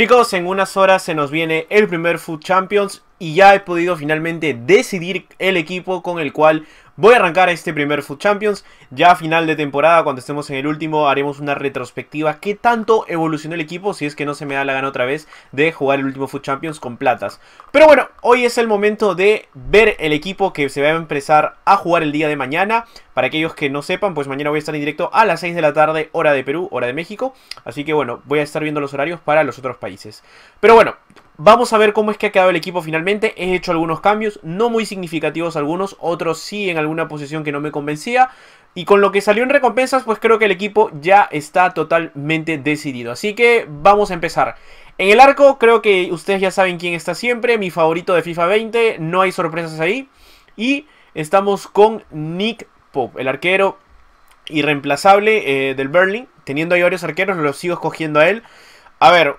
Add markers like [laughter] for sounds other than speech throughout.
Chicos, en unas horas se nos viene el primer Food Champions y ya he podido finalmente decidir el equipo con el cual Voy a arrancar este primer Food Champions. Ya a final de temporada, cuando estemos en el último, haremos una retrospectiva. ¿Qué tanto evolucionó el equipo? Si es que no se me da la gana otra vez de jugar el último Food Champions con platas. Pero bueno, hoy es el momento de ver el equipo que se va a empezar a jugar el día de mañana. Para aquellos que no sepan, pues mañana voy a estar en directo a las 6 de la tarde, hora de Perú, hora de México. Así que bueno, voy a estar viendo los horarios para los otros países. Pero bueno, Vamos a ver cómo es que ha quedado el equipo finalmente. He hecho algunos cambios, no muy significativos algunos, otros sí en alguna posición que no me convencía. Y con lo que salió en recompensas, pues creo que el equipo ya está totalmente decidido. Así que vamos a empezar. En el arco creo que ustedes ya saben quién está siempre. Mi favorito de FIFA 20, no hay sorpresas ahí. Y estamos con Nick Pope, el arquero irreemplazable eh, del Berlin. Teniendo ahí varios arqueros, lo sigo escogiendo a él. A ver,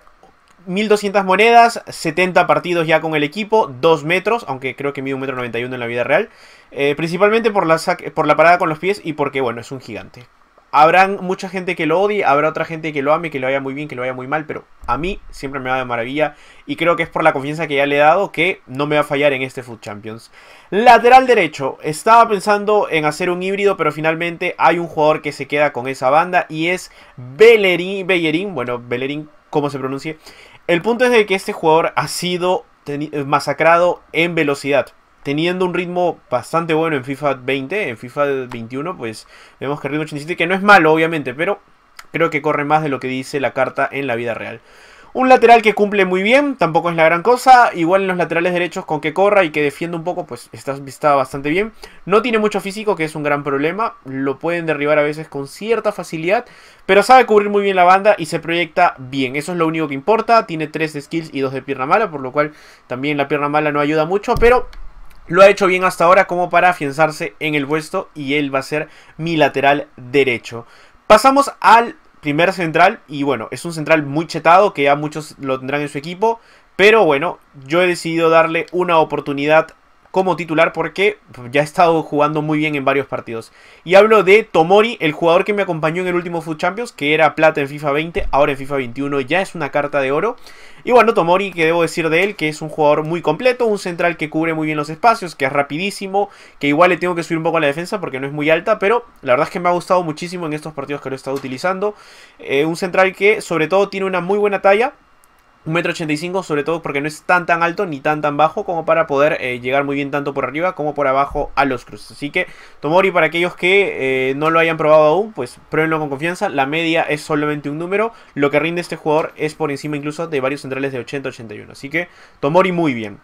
1200 monedas, 70 partidos ya con el equipo, 2 metros, aunque creo que mide 1,91 en la vida real. Eh, principalmente por la, por la parada con los pies y porque, bueno, es un gigante. Habrá mucha gente que lo odie, habrá otra gente que lo ame, que lo vaya muy bien, que lo vaya muy mal, pero a mí siempre me va de maravilla y creo que es por la confianza que ya le he dado que no me va a fallar en este Food Champions. Lateral derecho, estaba pensando en hacer un híbrido, pero finalmente hay un jugador que se queda con esa banda y es Bellerín, Bellerín bueno, Bellerín, ¿cómo se pronuncie? El punto es de que este jugador ha sido eh, masacrado en velocidad. Teniendo un ritmo bastante bueno en FIFA 20, en FIFA 21, pues vemos que el ritmo 87, que no es malo obviamente, pero creo que corre más de lo que dice la carta en la vida real. Un lateral que cumple muy bien, tampoco es la gran cosa. Igual en los laterales derechos, con que corra y que defienda un poco, pues está, está, bastante bien. No tiene mucho físico, que es un gran problema. Lo pueden derribar a veces con cierta facilidad, pero sabe cubrir muy bien la banda y se proyecta bien. Eso es lo único que importa. Tiene 3 de skills y 2 de pierna mala, por lo cual también la pierna mala no ayuda mucho, pero lo ha hecho bien hasta ahora como para afianzarse en el puesto y él va a ser mi lateral derecho. Pasamos al primer central y bueno, es un central muy chetado que ya muchos lo tendrán en su equipo, pero bueno, yo he decidido darle una oportunidad como titular porque ya he estado jugando muy bien en varios partidos. Y hablo de Tomori, el jugador que me acompañó en el último Food Champions, que era plata en FIFA 20, ahora en FIFA 21 ya es una carta de oro. Y bueno, Tomori, que debo decir de él, que es un jugador muy completo, un central que cubre muy bien los espacios, que es rapidísimo, que igual le tengo que subir un poco a la defensa porque no es muy alta, pero la verdad es que me ha gustado muchísimo en estos partidos que lo he estado utilizando. Eh, un central que sobre todo tiene una muy buena talla 185 metro sobre todo porque no es tan tan alto ni tan tan bajo como para poder eh, llegar muy bien tanto por arriba como por abajo a los cruces. Así que Tomori, para aquellos que eh, no lo hayan probado aún, pues pruébenlo con confianza. La media es solamente un número. Lo que rinde este jugador es por encima incluso de varios centrales de 80-81. Así que Tomori muy bien.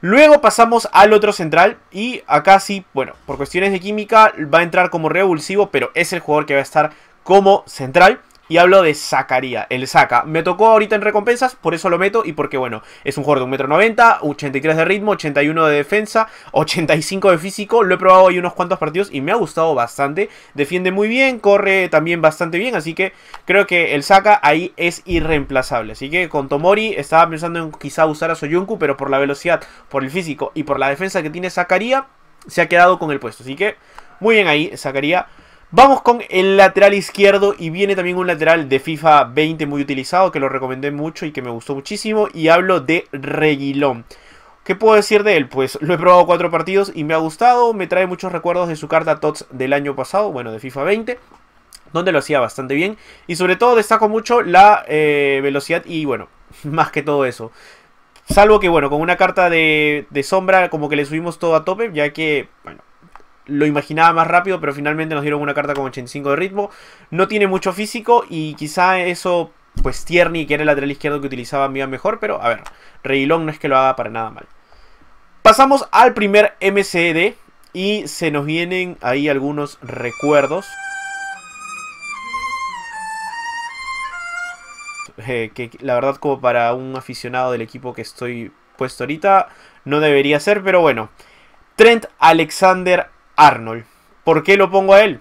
Luego pasamos al otro central y acá sí, bueno, por cuestiones de química va a entrar como revulsivo, pero es el jugador que va a estar como central. Y hablo de Zacaría, el Saca. Me tocó ahorita en recompensas, por eso lo meto y porque, bueno, es un jugador de 1,90m, 83 de ritmo, 81 de defensa, 85 de físico. Lo he probado ahí unos cuantos partidos y me ha gustado bastante. Defiende muy bien, corre también bastante bien, así que creo que el Saca ahí es irreemplazable. Así que con Tomori estaba pensando en quizá usar a Soyunku, pero por la velocidad, por el físico y por la defensa que tiene Zacaría, se ha quedado con el puesto. Así que muy bien ahí, Zacaría. Vamos con el lateral izquierdo y viene también un lateral de FIFA 20 muy utilizado que lo recomendé mucho y que me gustó muchísimo y hablo de Reguilón. ¿Qué puedo decir de él? Pues lo he probado cuatro partidos y me ha gustado, me trae muchos recuerdos de su carta TOTS del año pasado, bueno, de FIFA 20 donde lo hacía bastante bien. Y sobre todo destaco mucho la eh, velocidad y bueno, [laughs] más que todo eso. Salvo que bueno, con una carta de, sombra como que le subimos todo a tope, ya que, bueno, lo imaginaba más rápido, pero finalmente nos dieron una carta con 85 de ritmo. No tiene mucho físico y quizá eso, pues Tierney, que era el lateral izquierdo que utilizaba, me mejor, pero a ver, Long no es que lo haga para nada mal. Pasamos al primer MCD y se nos vienen ahí algunos recuerdos. Eh, que la verdad como para un aficionado del equipo que estoy puesto ahorita no debería ser, pero bueno. Trent Alexander Arnold. ¿Por qué lo pongo a él?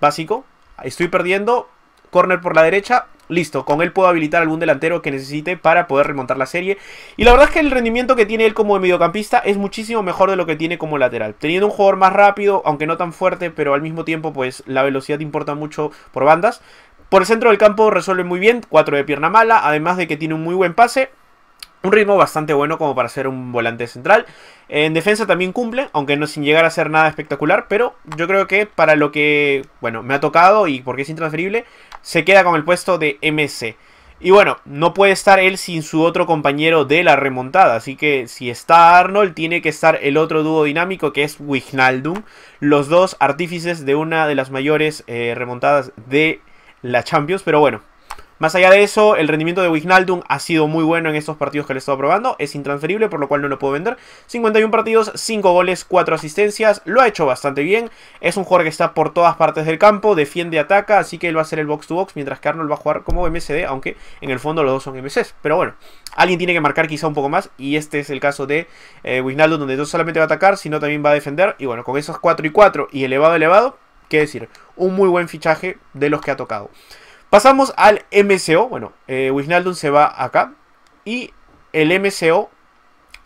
Básico. Estoy perdiendo. Corner por la derecha. Listo, con él puedo habilitar algún delantero que necesite para poder remontar la serie. Y la verdad es que el rendimiento que tiene él como mediocampista es muchísimo mejor de lo que tiene como lateral. Teniendo un jugador más rápido, aunque no tan fuerte, pero al mismo tiempo pues la velocidad importa mucho por bandas. Por el centro del campo resuelve muy bien, 4 de pierna mala, además de que tiene un muy buen pase un ritmo bastante bueno como para ser un volante central. En defensa también cumple, aunque no sin llegar a ser nada espectacular, pero yo creo que para lo que, bueno, me ha tocado y porque es intransferible, se queda con el puesto de MC. Y bueno, no puede estar él sin su otro compañero de la remontada. Así que si está Arnold, tiene que estar el otro dúo dinámico que es Wijnaldum. Los dos artífices de una de las mayores eh, remontadas de la Champions. Pero bueno, más allá de eso, el rendimiento de Wijnaldum ha sido muy bueno en estos partidos que le he estado probando. Es intransferible, por lo cual no lo puedo vender. 51 partidos, 5 goles, 4 asistencias. Lo ha hecho bastante bien. Es un jugador que está por todas partes del campo, defiende, ataca, así que él va a ser el box to box, mientras que Arnold va a jugar como MSD, aunque en el fondo los dos son MCs. Pero bueno, alguien tiene que marcar quizá un poco más, y este es el caso de eh, Wignaldum, donde no solamente va a atacar, sino también va a defender. Y bueno, con esos 4 y 4 y elevado, elevado, qué decir, un muy buen fichaje de los que ha tocado. Pasamos al MCO. Bueno, eh, se va acá. Y el MCO,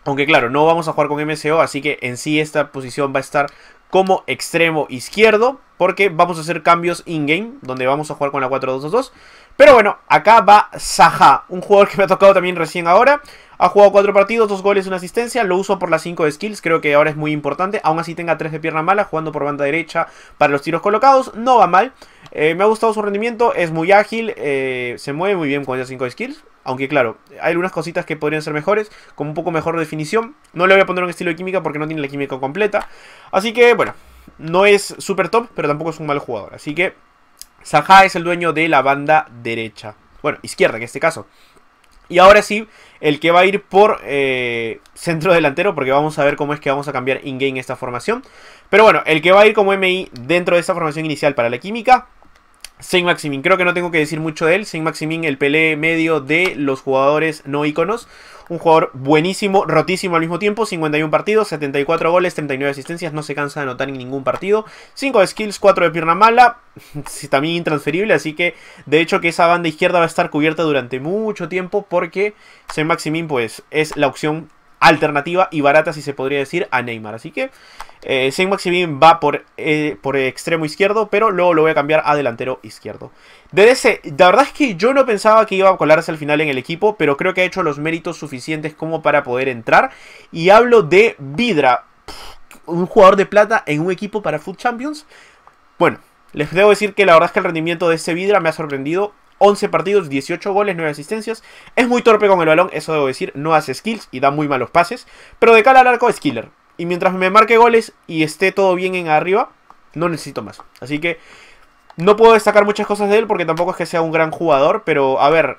aunque claro, no vamos a jugar con MCO, así que en sí esta posición va a estar como extremo izquierdo. Porque vamos a hacer cambios in-game, donde vamos a jugar con la 4-2-2-2. Pero bueno, acá va Saha, un jugador que me ha tocado también recién ahora. Ha jugado cuatro partidos, dos goles, y una asistencia. Lo uso por las 5 de skills, creo que ahora es muy importante. Aún así tenga 3 de pierna mala, jugando por banda derecha para los tiros colocados. No va mal. Eh, me ha gustado su rendimiento, es muy ágil, eh, se mueve muy bien con esas 5 skills. Aunque claro, hay algunas cositas que podrían ser mejores, con un poco mejor definición. No le voy a poner un estilo de química porque no tiene la química completa. Así que bueno, no es super top, pero tampoco es un mal jugador. Así que Saha es el dueño de la banda derecha. Bueno, izquierda en este caso. Y ahora sí, el que va a ir por eh, centro delantero, porque vamos a ver cómo es que vamos a cambiar in-game esta formación. Pero bueno, el que va a ir como MI dentro de esta formación inicial para la química Saint Maximin, creo que no tengo que decir mucho de él. Saint Maximin, el pelé medio de los jugadores no íconos. Un jugador buenísimo, rotísimo al mismo tiempo. 51 partidos, 74 goles, 39 asistencias. No se cansa de anotar en ningún partido. 5 de skills, 4 de pierna mala. [laughs] También intransferible. Así que, de hecho, que esa banda izquierda va a estar cubierta durante mucho tiempo. Porque Saint Maximin, pues, es la opción alternativa y barata, si se podría decir, a Neymar. Así que eh, Saint va por, eh, por extremo izquierdo, pero luego lo voy a cambiar a delantero izquierdo. DDC, la verdad es que yo no pensaba que iba a colarse al final en el equipo, pero creo que ha hecho los méritos suficientes como para poder entrar. Y hablo de Vidra, un jugador de plata en un equipo para Food Champions. Bueno, les debo decir que la verdad es que el rendimiento de ese Vidra me ha sorprendido 11 partidos, 18 goles, 9 asistencias. Es muy torpe con el balón, eso debo decir. No hace skills y da muy malos pases. Pero de cara al arco es killer. Y mientras me marque goles y esté todo bien en arriba, no necesito más. Así que no puedo destacar muchas cosas de él porque tampoco es que sea un gran jugador. Pero a ver,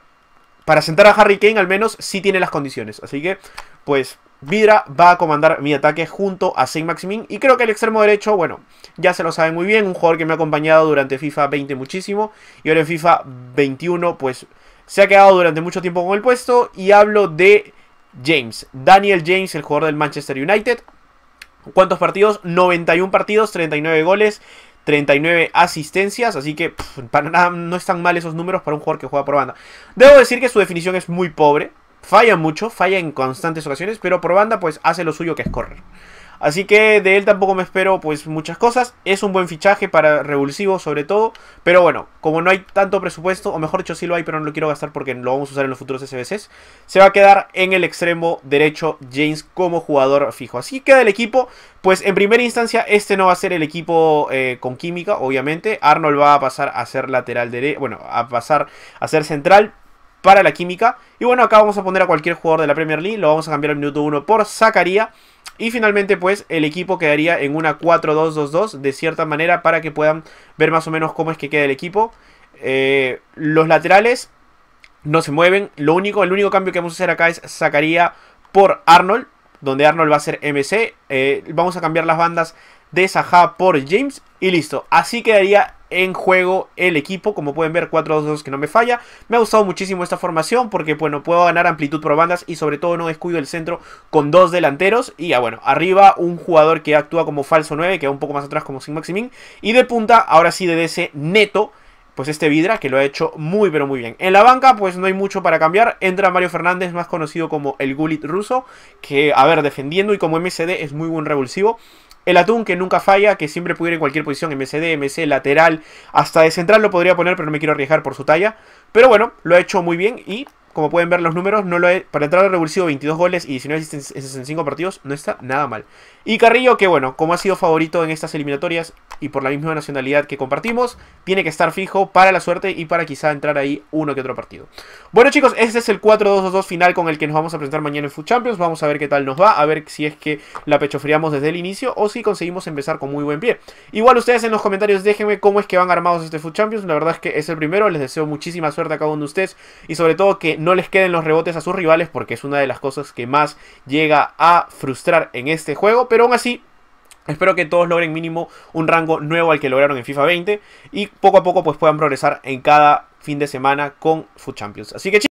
para sentar a Harry Kane al menos sí tiene las condiciones. Así que, pues, Vidra va a comandar mi ataque junto a Saint Maximin. Y creo que el extremo derecho, bueno, ya se lo sabe muy bien. Un jugador que me ha acompañado durante FIFA 20 muchísimo. Y ahora en FIFA 21, pues se ha quedado durante mucho tiempo con el puesto. Y hablo de James. Daniel James, el jugador del Manchester United. ¿Cuántos partidos? 91 partidos, 39 goles. 39 asistencias, así que para nada no están mal esos números para un jugador que juega por banda. Debo decir que su definición es muy pobre, Falla mucho, falla en constantes ocasiones, pero por banda pues hace lo suyo que es correr. Así que de él tampoco me espero pues muchas cosas. Es un buen fichaje para revulsivo sobre todo. Pero bueno, como no hay tanto presupuesto, o mejor dicho sí lo hay, pero no lo quiero gastar porque lo vamos a usar en los futuros SBCs. Se va a quedar en el extremo derecho James como jugador fijo. Así queda el equipo. Pues en primera instancia este no va a ser el equipo eh, con química, obviamente. Arnold va a pasar a ser lateral derecho, bueno, a pasar a ser central para la química. Y bueno, acá vamos a poner a cualquier jugador de la Premier League, lo vamos a cambiar al minuto 1 por Zacaría. Y finalmente pues el equipo quedaría en una 4-2-2-2 de cierta manera para que puedan ver más o menos cómo es que queda el equipo. Eh, los laterales no se mueven, lo único, el único cambio que vamos a hacer acá es Zacaría por Arnold, donde Arnold va a ser MC. Eh, vamos a cambiar las bandas de Saha por James y listo. Así quedaría en juego el equipo. Como pueden ver, 4-2-2 que no me falla. Me ha gustado muchísimo esta formación porque, bueno, puedo ganar amplitud por bandas y sobre todo no descuido el centro con dos delanteros. Y ya, ah, bueno, arriba un jugador que actúa como falso 9, que va un poco más atrás como Sin Maximín Y de punta, ahora sí de ese neto. Pues este Vidra que lo ha hecho muy pero muy bien. En la banca pues no hay mucho para cambiar. Entra Mario Fernández, más conocido como el Gulit ruso. Que a ver, defendiendo y como MCD es muy buen revulsivo. El atún que nunca falla, que siempre pudiera en cualquier posición, MCD, MC, lateral, hasta de central lo podría poner, pero no me quiero arriesgar por su talla. Pero bueno, lo ha hecho muy bien y como pueden ver los números, no lo para entrar al revulsivo 22 goles y 19 en 65 partidos, no está nada mal. Y Carrillo, que bueno, como ha sido favorito en estas eliminatorias y por la misma nacionalidad que compartimos, tiene que estar fijo para la suerte y para quizá entrar ahí uno que otro partido. Bueno chicos, este es el 4-2-2-2 final con el que nos vamos a presentar mañana en Food Champions. Vamos a ver qué tal nos va, a ver si es que la pechofriamos desde el inicio o si conseguimos empezar con muy buen pie. Igual ustedes en los comentarios déjenme cómo es que van armados este Food Champions. La verdad es que es el primero, les deseo muchísima suerte a cada uno de ustedes y sobre todo que no no les queden los rebotes a sus rivales porque es una de las cosas que más llega a frustrar en este juego, pero aún así Espero que todos logren mínimo un rango nuevo al que lograron en FIFA 20 y poco a poco pues puedan progresar en cada fin de semana con Food Champions. Así que chicos.